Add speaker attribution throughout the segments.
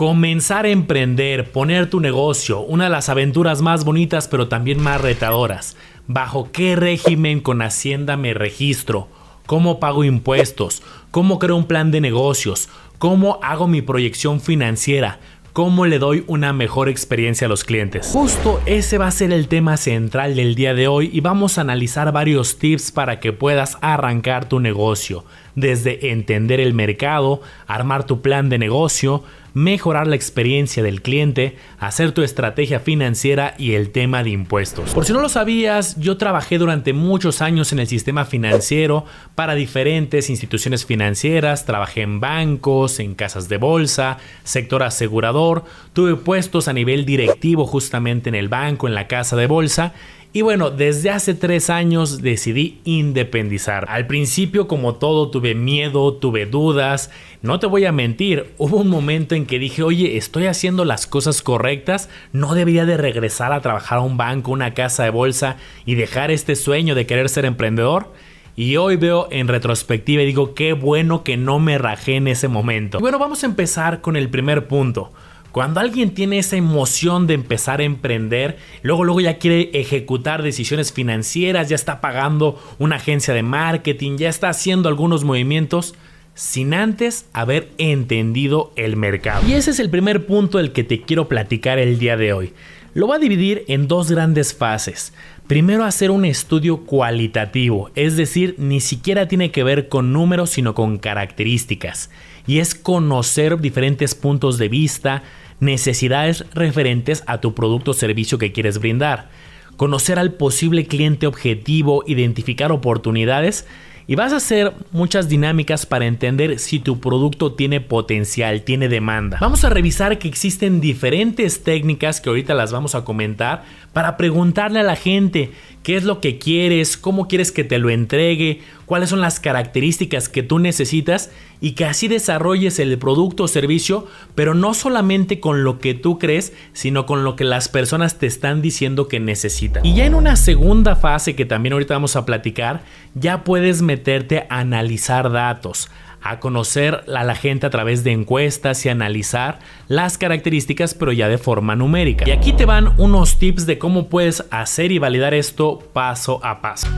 Speaker 1: Comenzar a emprender, poner tu negocio, una de las aventuras más bonitas pero también más retadoras. ¿Bajo qué régimen con Hacienda me registro? ¿Cómo pago impuestos? ¿Cómo creo un plan de negocios? ¿Cómo hago mi proyección financiera? ¿Cómo le doy una mejor experiencia a los clientes? Justo ese va a ser el tema central del día de hoy y vamos a analizar varios tips para que puedas arrancar tu negocio, desde entender el mercado, armar tu plan de negocio, mejorar la experiencia del cliente, hacer tu estrategia financiera y el tema de impuestos. Por si no lo sabías, yo trabajé durante muchos años en el sistema financiero para diferentes instituciones financieras, trabajé en bancos, en casas de bolsa, sector asegurador, tuve puestos a nivel directivo justamente en el banco, en la casa de bolsa y bueno, desde hace tres años decidí independizar. Al principio, como todo, tuve miedo, tuve dudas. No te voy a mentir, hubo un momento en que dije, oye, estoy haciendo las cosas correctas, no debería de regresar a trabajar a un banco, una casa de bolsa y dejar este sueño de querer ser emprendedor. Y hoy veo en retrospectiva y digo, qué bueno que no me rajé en ese momento. bueno, vamos a empezar con el primer punto. Cuando alguien tiene esa emoción de empezar a emprender, luego luego ya quiere ejecutar decisiones financieras, ya está pagando una agencia de marketing, ya está haciendo algunos movimientos sin antes haber entendido el mercado. Y ese es el primer punto del que te quiero platicar el día de hoy. Lo va a dividir en dos grandes fases. Primero hacer un estudio cualitativo, es decir, ni siquiera tiene que ver con números, sino con características. Y es conocer diferentes puntos de vista, necesidades referentes a tu producto o servicio que quieres brindar, conocer al posible cliente objetivo, identificar oportunidades y vas a hacer muchas dinámicas para entender si tu producto tiene potencial, tiene demanda. Vamos a revisar que existen diferentes técnicas que ahorita las vamos a comentar para preguntarle a la gente qué es lo que quieres, cómo quieres que te lo entregue cuáles son las características que tú necesitas y que así desarrolles el producto o servicio, pero no solamente con lo que tú crees, sino con lo que las personas te están diciendo que necesitan. Y ya en una segunda fase que también ahorita vamos a platicar, ya puedes meterte a analizar datos a conocer a la gente a través de encuestas y analizar las características, pero ya de forma numérica. Y aquí te van unos tips de cómo puedes hacer y validar esto paso a paso.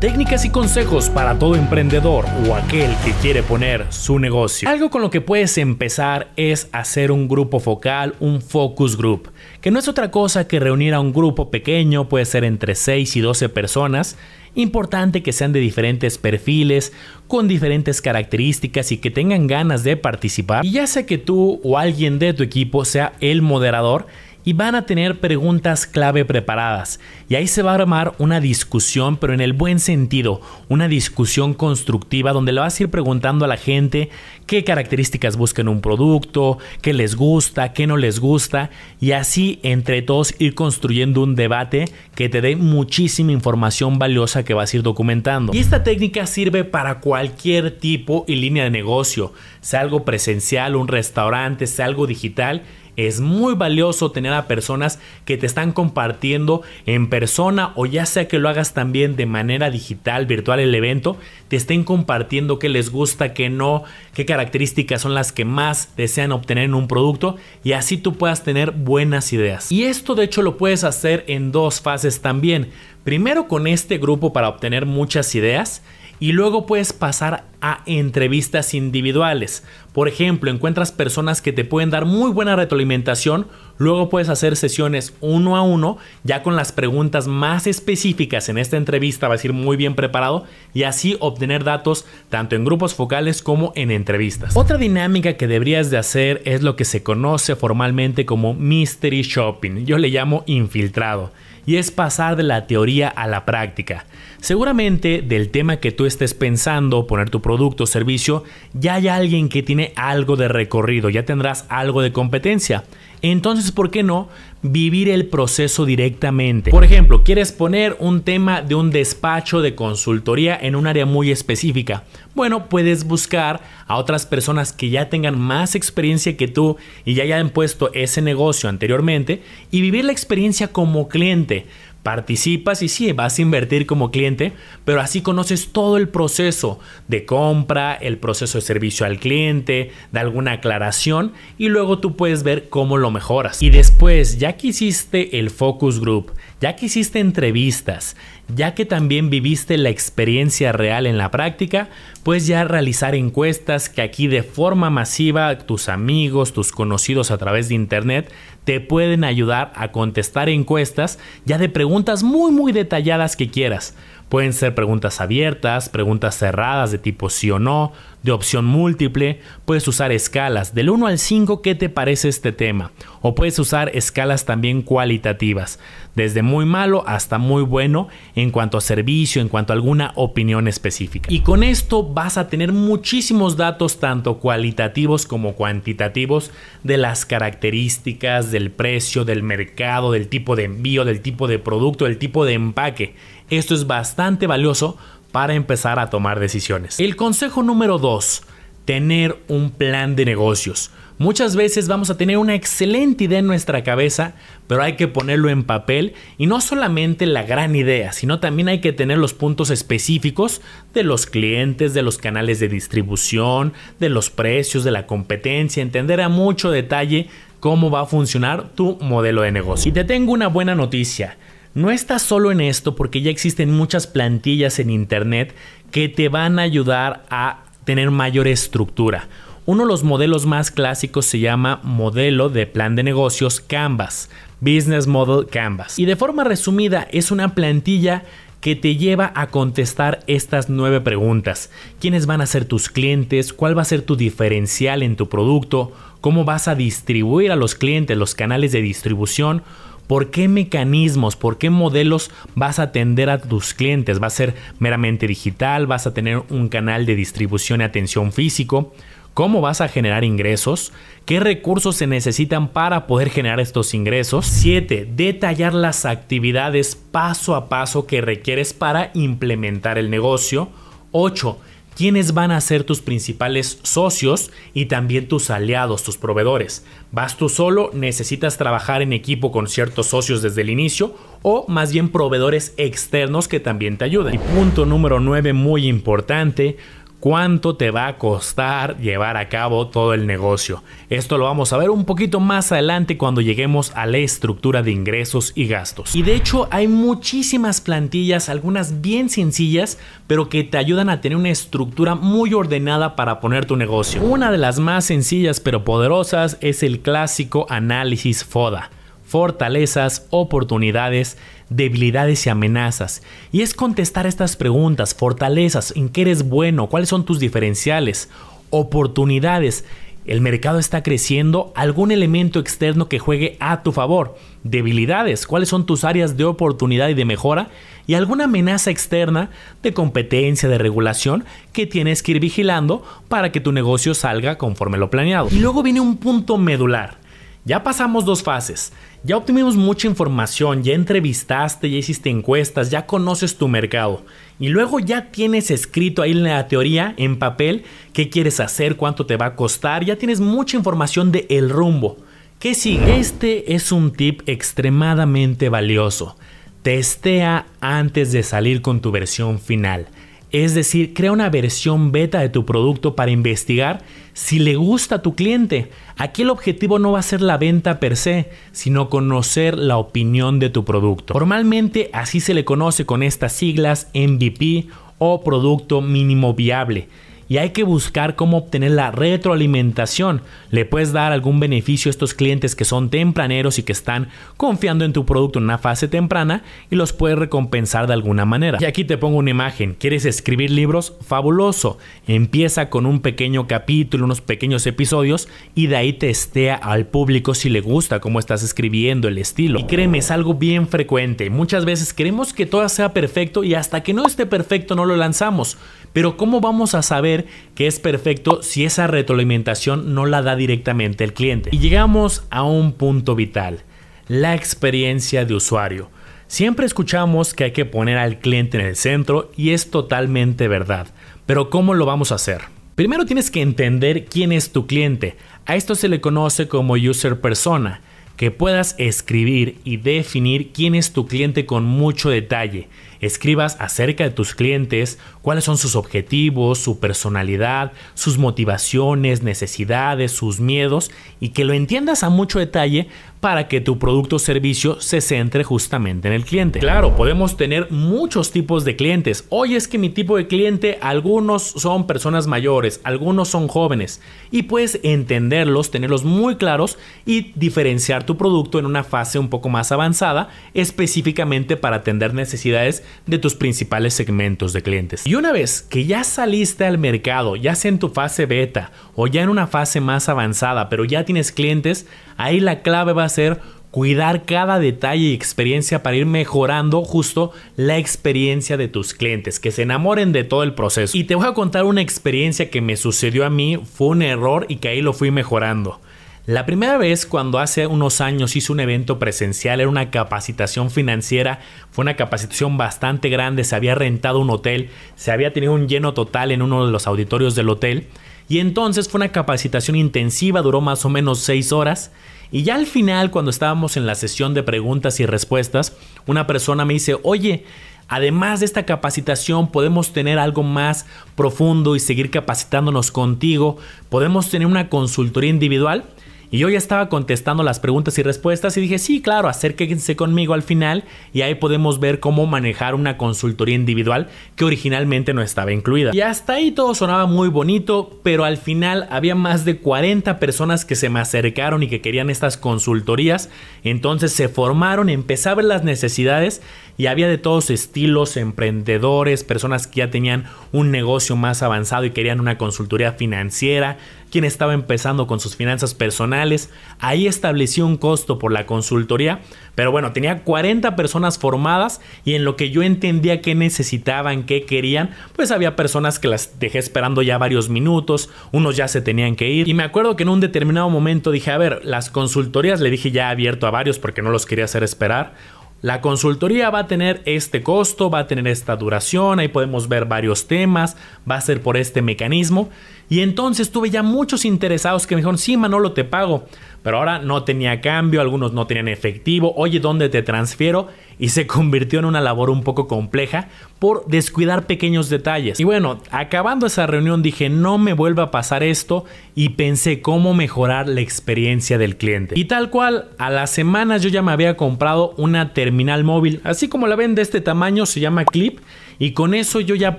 Speaker 1: técnicas y consejos para todo emprendedor o aquel que quiere poner su negocio. Algo con lo que puedes empezar es hacer un grupo focal, un focus group, que no es otra cosa que reunir a un grupo pequeño, puede ser entre 6 y 12 personas, importante que sean de diferentes perfiles, con diferentes características y que tengan ganas de participar. Y ya sea que tú o alguien de tu equipo sea el moderador, y van a tener preguntas clave preparadas. Y ahí se va a armar una discusión, pero en el buen sentido, una discusión constructiva donde le vas a ir preguntando a la gente qué características buscan un producto, qué les gusta, qué no les gusta, y así entre todos ir construyendo un debate que te dé muchísima información valiosa que vas a ir documentando. Y esta técnica sirve para cualquier tipo y línea de negocio, sea algo presencial, un restaurante, sea algo digital, es muy valioso tener a personas que te están compartiendo en persona o ya sea que lo hagas también de manera digital, virtual el evento, te estén compartiendo qué les gusta, qué no, qué características son las que más desean obtener en un producto y así tú puedas tener buenas ideas. Y esto de hecho lo puedes hacer en dos fases también. Primero con este grupo para obtener muchas ideas y luego puedes pasar a entrevistas individuales. Por ejemplo, encuentras personas que te pueden dar muy buena retroalimentación, luego puedes hacer sesiones uno a uno, ya con las preguntas más específicas en esta entrevista, va a ir muy bien preparado y así obtener datos tanto en grupos focales como en entrevistas. Otra dinámica que deberías de hacer es lo que se conoce formalmente como mystery shopping, yo le llamo infiltrado, y es pasar de la teoría a la práctica. Seguramente del tema que tú estés pensando, poner tu producto o servicio, ya hay alguien que tiene algo de recorrido, ya tendrás algo de competencia. Entonces, ¿por qué no vivir el proceso directamente? Por ejemplo, quieres poner un tema de un despacho de consultoría en un área muy específica. Bueno, puedes buscar a otras personas que ya tengan más experiencia que tú y ya hayan puesto ese negocio anteriormente y vivir la experiencia como cliente Participas y sí, vas a invertir como cliente, pero así conoces todo el proceso de compra, el proceso de servicio al cliente, de alguna aclaración y luego tú puedes ver cómo lo mejoras. Y después, ya que hiciste el focus group, ya que hiciste entrevistas, ya que también viviste la experiencia real en la práctica, puedes ya realizar encuestas que aquí de forma masiva tus amigos, tus conocidos a través de internet te pueden ayudar a contestar encuestas ya de preguntas muy muy detalladas que quieras. Pueden ser preguntas abiertas, preguntas cerradas de tipo sí o no, de opción múltiple, puedes usar escalas del 1 al 5, ¿qué te parece este tema? O puedes usar escalas también cualitativas, desde muy malo hasta muy bueno en cuanto a servicio, en cuanto a alguna opinión específica. Y con esto vas a tener muchísimos datos, tanto cualitativos como cuantitativos, de las características, del precio, del mercado, del tipo de envío, del tipo de producto, del tipo de empaque. Esto es bastante valioso para empezar a tomar decisiones. El consejo número 2, tener un plan de negocios. Muchas veces vamos a tener una excelente idea en nuestra cabeza, pero hay que ponerlo en papel y no solamente la gran idea, sino también hay que tener los puntos específicos de los clientes, de los canales de distribución, de los precios, de la competencia, entender a mucho detalle cómo va a funcionar tu modelo de negocio. Y te tengo una buena noticia. No estás solo en esto porque ya existen muchas plantillas en Internet que te van a ayudar a tener mayor estructura. Uno de los modelos más clásicos se llama modelo de plan de negocios Canvas, Business Model Canvas. Y de forma resumida es una plantilla que te lleva a contestar estas nueve preguntas. ¿Quiénes van a ser tus clientes? ¿Cuál va a ser tu diferencial en tu producto? ¿Cómo vas a distribuir a los clientes los canales de distribución? por qué mecanismos, por qué modelos vas a atender a tus clientes. ¿Va a ser meramente digital? ¿Vas a tener un canal de distribución y atención físico? ¿Cómo vas a generar ingresos? ¿Qué recursos se necesitan para poder generar estos ingresos? 7. Detallar las actividades paso a paso que requieres para implementar el negocio. 8 quiénes van a ser tus principales socios y también tus aliados, tus proveedores. ¿Vas tú solo? ¿Necesitas trabajar en equipo con ciertos socios desde el inicio? ¿O más bien proveedores externos que también te ayuden? Y punto número 9, muy importante, cuánto te va a costar llevar a cabo todo el negocio. Esto lo vamos a ver un poquito más adelante cuando lleguemos a la estructura de ingresos y gastos. Y de hecho hay muchísimas plantillas, algunas bien sencillas, pero que te ayudan a tener una estructura muy ordenada para poner tu negocio. Una de las más sencillas pero poderosas es el clásico análisis FODA. Fortalezas, oportunidades, debilidades y amenazas. Y es contestar estas preguntas, fortalezas, en qué eres bueno, cuáles son tus diferenciales, oportunidades. El mercado está creciendo, algún elemento externo que juegue a tu favor, debilidades, cuáles son tus áreas de oportunidad y de mejora, y alguna amenaza externa de competencia, de regulación que tienes que ir vigilando para que tu negocio salga conforme lo planeado. Y luego viene un punto medular, ya pasamos dos fases, ya obtuvimos mucha información, ya entrevistaste, ya hiciste encuestas, ya conoces tu mercado y luego ya tienes escrito ahí en la teoría, en papel, qué quieres hacer, cuánto te va a costar, ya tienes mucha información de el rumbo. Que si, Este es un tip extremadamente valioso. Testea antes de salir con tu versión final. Es decir, crea una versión beta de tu producto para investigar si le gusta a tu cliente. Aquí el objetivo no va a ser la venta per se, sino conocer la opinión de tu producto. Normalmente así se le conoce con estas siglas MVP o producto mínimo viable y hay que buscar cómo obtener la retroalimentación. Le puedes dar algún beneficio a estos clientes que son tempraneros y que están confiando en tu producto en una fase temprana y los puedes recompensar de alguna manera. Y aquí te pongo una imagen. ¿Quieres escribir libros? Fabuloso. Empieza con un pequeño capítulo, unos pequeños episodios y de ahí testea al público si le gusta cómo estás escribiendo el estilo. Y créeme, es algo bien frecuente. Muchas veces queremos que todo sea perfecto y hasta que no esté perfecto no lo lanzamos. Pero ¿cómo vamos a saber que es perfecto si esa retroalimentación no la da directamente el cliente. Y llegamos a un punto vital, la experiencia de usuario. Siempre escuchamos que hay que poner al cliente en el centro y es totalmente verdad, pero ¿cómo lo vamos a hacer? Primero tienes que entender quién es tu cliente. A esto se le conoce como user persona, que puedas escribir y definir quién es tu cliente con mucho detalle escribas acerca de tus clientes, cuáles son sus objetivos, su personalidad, sus motivaciones, necesidades, sus miedos y que lo entiendas a mucho detalle para que tu producto o servicio se centre justamente en el cliente. Claro, podemos tener muchos tipos de clientes. Hoy es que mi tipo de cliente, algunos son personas mayores, algunos son jóvenes y puedes entenderlos, tenerlos muy claros y diferenciar tu producto en una fase un poco más avanzada específicamente para atender necesidades de tus principales segmentos de clientes. Y una vez que ya saliste al mercado, ya sea en tu fase beta o ya en una fase más avanzada, pero ya tienes clientes, ahí la clave va a ser cuidar cada detalle y experiencia para ir mejorando justo la experiencia de tus clientes, que se enamoren de todo el proceso. Y te voy a contar una experiencia que me sucedió a mí, fue un error y que ahí lo fui mejorando. La primera vez cuando hace unos años hice un evento presencial, era una capacitación financiera, fue una capacitación bastante grande, se había rentado un hotel, se había tenido un lleno total en uno de los auditorios del hotel. Y entonces fue una capacitación intensiva, duró más o menos seis horas. Y ya al final, cuando estábamos en la sesión de preguntas y respuestas, una persona me dice, oye, además de esta capacitación podemos tener algo más profundo y seguir capacitándonos contigo, podemos tener una consultoría individual. Y yo ya estaba contestando las preguntas y respuestas y dije, sí, claro, acérquense conmigo al final y ahí podemos ver cómo manejar una consultoría individual que originalmente no estaba incluida. Y hasta ahí todo sonaba muy bonito, pero al final había más de 40 personas que se me acercaron y que querían estas consultorías. Entonces se formaron, empecé a ver las necesidades y había de todos estilos, emprendedores, personas que ya tenían un negocio más avanzado y querían una consultoría financiera quien estaba empezando con sus finanzas personales. Ahí estableció un costo por la consultoría, pero bueno, tenía 40 personas formadas y en lo que yo entendía que necesitaban, qué querían, pues había personas que las dejé esperando ya varios minutos, unos ya se tenían que ir. Y me acuerdo que en un determinado momento dije, a ver, las consultorías le dije ya abierto a varios porque no los quería hacer esperar. La consultoría va a tener este costo, va a tener esta duración, ahí podemos ver varios temas, va a ser por este mecanismo. Y entonces tuve ya muchos interesados que me dijeron, sí, Manolo, te pago. Pero ahora no tenía cambio, algunos no tenían efectivo, oye, ¿dónde te transfiero? Y se convirtió en una labor un poco compleja por descuidar pequeños detalles. Y bueno, acabando esa reunión dije, no me vuelva a pasar esto y pensé cómo mejorar la experiencia del cliente. Y tal cual, a las semanas yo ya me había comprado una terminal móvil, así como la ven de este tamaño, se llama Clip y con eso yo ya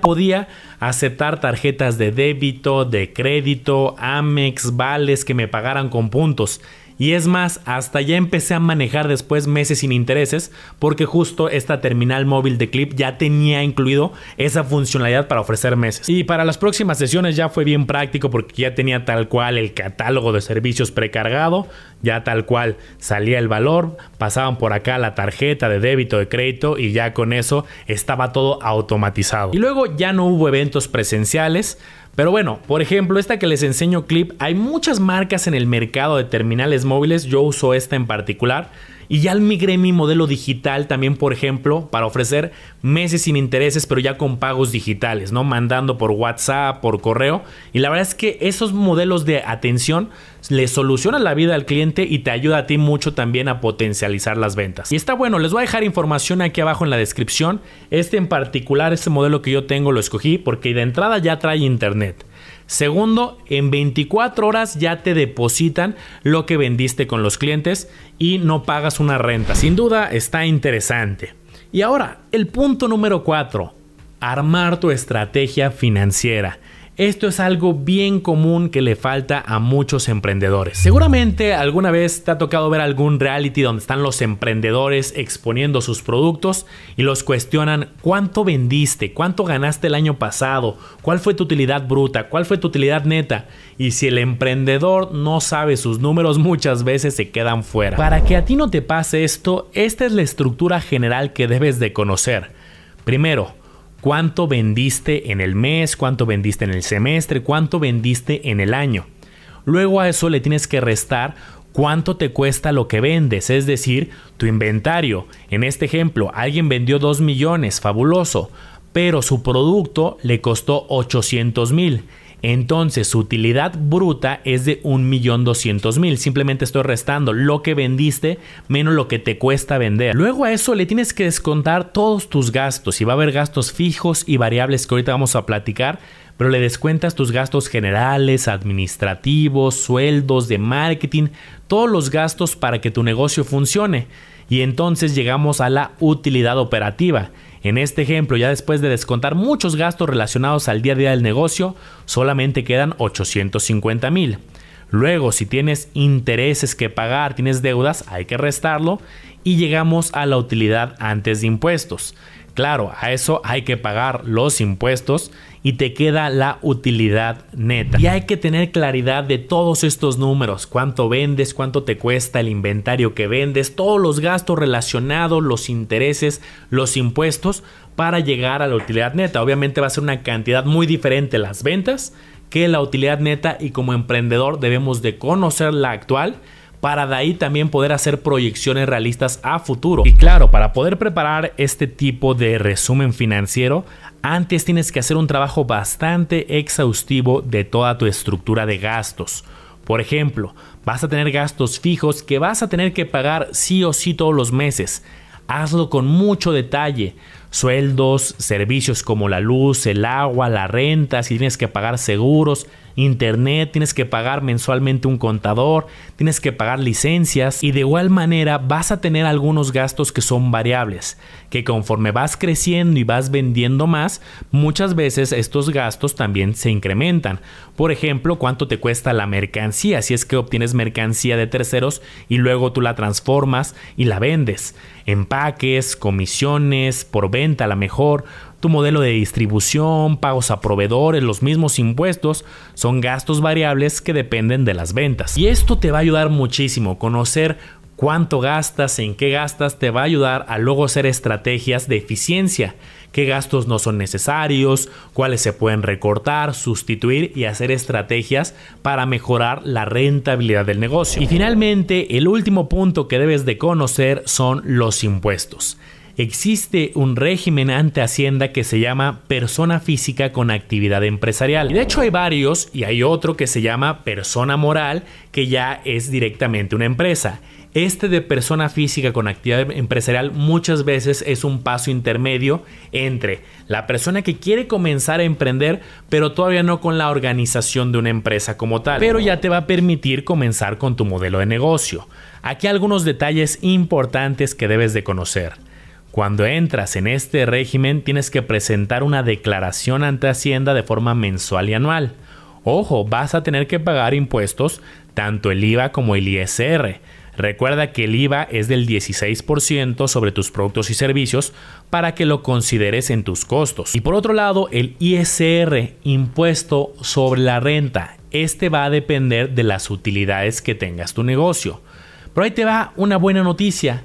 Speaker 1: podía aceptar tarjetas de débito, de crédito, Amex, vales que me pagaran con puntos. Y es más, hasta ya empecé a manejar después meses sin intereses porque justo esta terminal móvil de Clip ya tenía incluido esa funcionalidad para ofrecer meses. Y para las próximas sesiones ya fue bien práctico porque ya tenía tal cual el catálogo de servicios precargado, ya tal cual salía el valor, pasaban por acá la tarjeta de débito de crédito y ya con eso estaba todo automatizado. Y luego ya no hubo eventos presenciales, pero bueno, por ejemplo, esta que les enseño clip, hay muchas marcas en el mercado de terminales móviles, yo uso esta en particular y ya migré mi modelo digital también, por ejemplo, para ofrecer meses sin intereses, pero ya con pagos digitales, ¿no? Mandando por WhatsApp, por correo. Y la verdad es que esos modelos de atención le solucionan la vida al cliente y te ayuda a ti mucho también a potencializar las ventas. Y está bueno, les voy a dejar información aquí abajo en la descripción. Este en particular, este modelo que yo tengo, lo escogí porque de entrada ya trae internet. Segundo, en 24 horas ya te depositan lo que vendiste con los clientes y no pagas una renta. Sin duda está interesante. Y ahora, el punto número 4, armar tu estrategia financiera. Esto es algo bien común que le falta a muchos emprendedores. Seguramente alguna vez te ha tocado ver algún reality donde están los emprendedores exponiendo sus productos y los cuestionan cuánto vendiste, cuánto ganaste el año pasado, cuál fue tu utilidad bruta, cuál fue tu utilidad neta. Y si el emprendedor no sabe sus números muchas veces se quedan fuera. Para que a ti no te pase esto, esta es la estructura general que debes de conocer. Primero, cuánto vendiste en el mes, cuánto vendiste en el semestre, cuánto vendiste en el año. Luego a eso le tienes que restar cuánto te cuesta lo que vendes, es decir, tu inventario. En este ejemplo, alguien vendió 2 millones, fabuloso, pero su producto le costó 800 mil. Entonces su utilidad bruta es de 1.200.000. Simplemente estoy restando lo que vendiste menos lo que te cuesta vender. Luego a eso le tienes que descontar todos tus gastos y va a haber gastos fijos y variables que ahorita vamos a platicar pero le descuentas tus gastos generales, administrativos, sueldos, de marketing, todos los gastos para que tu negocio funcione. Y entonces llegamos a la utilidad operativa. En este ejemplo, ya después de descontar muchos gastos relacionados al día a día del negocio, solamente quedan 850 mil. Luego, si tienes intereses que pagar, tienes deudas, hay que restarlo y llegamos a la utilidad antes de impuestos. Claro, a eso hay que pagar los impuestos y te queda la utilidad neta. Y hay que tener claridad de todos estos números, cuánto vendes, cuánto te cuesta el inventario que vendes, todos los gastos relacionados, los intereses, los impuestos para llegar a la utilidad neta. Obviamente va a ser una cantidad muy diferente las ventas que la utilidad neta y como emprendedor debemos de conocer la actual para de ahí también poder hacer proyecciones realistas a futuro. Y claro, para poder preparar este tipo de resumen financiero, antes tienes que hacer un trabajo bastante exhaustivo de toda tu estructura de gastos. Por ejemplo, vas a tener gastos fijos que vas a tener que pagar sí o sí todos los meses. Hazlo con mucho detalle sueldos, servicios como la luz, el agua, la renta, si tienes que pagar seguros, internet, tienes que pagar mensualmente un contador, tienes que pagar licencias y de igual manera vas a tener algunos gastos que son variables, que conforme vas creciendo y vas vendiendo más, muchas veces estos gastos también se incrementan. Por ejemplo, cuánto te cuesta la mercancía, si es que obtienes mercancía de terceros y luego tú la transformas y la vendes. Empaques, comisiones, por venta venta a la mejor, tu modelo de distribución, pagos a proveedores, los mismos impuestos, son gastos variables que dependen de las ventas. Y esto te va a ayudar muchísimo, conocer cuánto gastas, en qué gastas, te va a ayudar a luego hacer estrategias de eficiencia, qué gastos no son necesarios, cuáles se pueden recortar, sustituir y hacer estrategias para mejorar la rentabilidad del negocio. Y finalmente, el último punto que debes de conocer son los impuestos existe un régimen ante Hacienda que se llama persona física con actividad empresarial. de hecho hay varios y hay otro que se llama persona moral que ya es directamente una empresa. Este de persona física con actividad empresarial muchas veces es un paso intermedio entre la persona que quiere comenzar a emprender, pero todavía no con la organización de una empresa como tal. Pero ya te va a permitir comenzar con tu modelo de negocio. Aquí algunos detalles importantes que debes de conocer. Cuando entras en este régimen tienes que presentar una declaración ante Hacienda de forma mensual y anual. Ojo, vas a tener que pagar impuestos, tanto el IVA como el ISR. Recuerda que el IVA es del 16% sobre tus productos y servicios para que lo consideres en tus costos. Y por otro lado, el ISR, impuesto sobre la renta. Este va a depender de las utilidades que tengas tu negocio. Pero ahí te va una buena noticia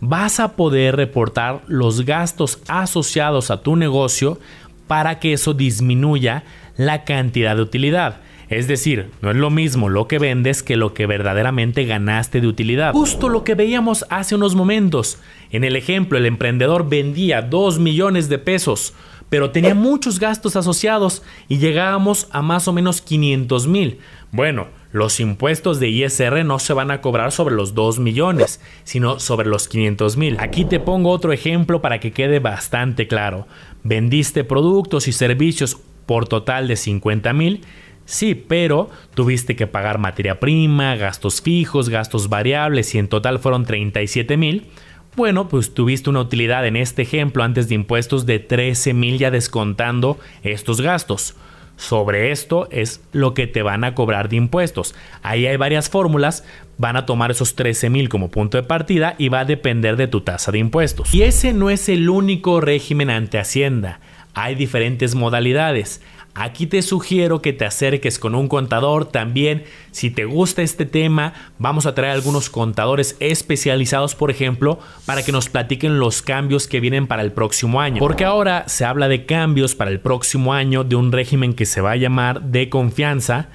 Speaker 1: vas a poder reportar los gastos asociados a tu negocio para que eso disminuya la cantidad de utilidad. Es decir, no es lo mismo lo que vendes que lo que verdaderamente ganaste de utilidad. Justo lo que veíamos hace unos momentos. En el ejemplo, el emprendedor vendía 2 millones de pesos, pero tenía muchos gastos asociados y llegábamos a más o menos 500 mil. Bueno, los impuestos de ISR no se van a cobrar sobre los 2 millones, sino sobre los 500 mil. Aquí te pongo otro ejemplo para que quede bastante claro. Vendiste productos y servicios por total de 50 mil, Sí, pero tuviste que pagar materia prima, gastos fijos, gastos variables y en total fueron 37 mil. Bueno, pues tuviste una utilidad en este ejemplo antes de impuestos de 13 mil ya descontando estos gastos sobre esto es lo que te van a cobrar de impuestos. Ahí hay varias fórmulas, van a tomar esos 13 mil como punto de partida y va a depender de tu tasa de impuestos. Y ese no es el único régimen ante Hacienda. Hay diferentes modalidades. Aquí te sugiero que te acerques con un contador también. Si te gusta este tema, vamos a traer algunos contadores especializados, por ejemplo, para que nos platiquen los cambios que vienen para el próximo año. Porque ahora se habla de cambios para el próximo año de un régimen que se va a llamar de confianza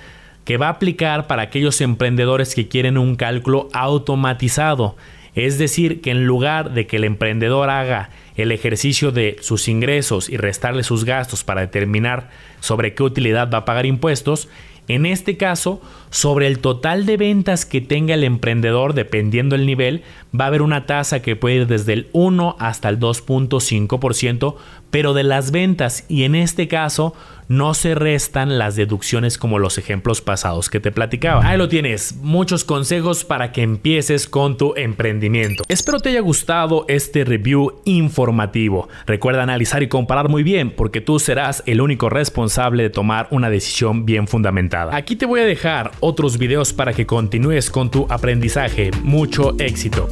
Speaker 1: que va a aplicar para aquellos emprendedores que quieren un cálculo automatizado. Es decir, que en lugar de que el emprendedor haga el ejercicio de sus ingresos y restarle sus gastos para determinar sobre qué utilidad va a pagar impuestos, en este caso, sobre el total de ventas que tenga el emprendedor, dependiendo del nivel, va a haber una tasa que puede ir desde el 1 hasta el 2.5% pero de las ventas y en este caso no se restan las deducciones como los ejemplos pasados que te platicaba. Ahí lo tienes, muchos consejos para que empieces con tu emprendimiento. Espero te haya gustado este review informativo. Recuerda analizar y comparar muy bien porque tú serás el único responsable de tomar una decisión bien fundamentada. Aquí te voy a dejar otros videos para que continúes con tu aprendizaje. Mucho éxito.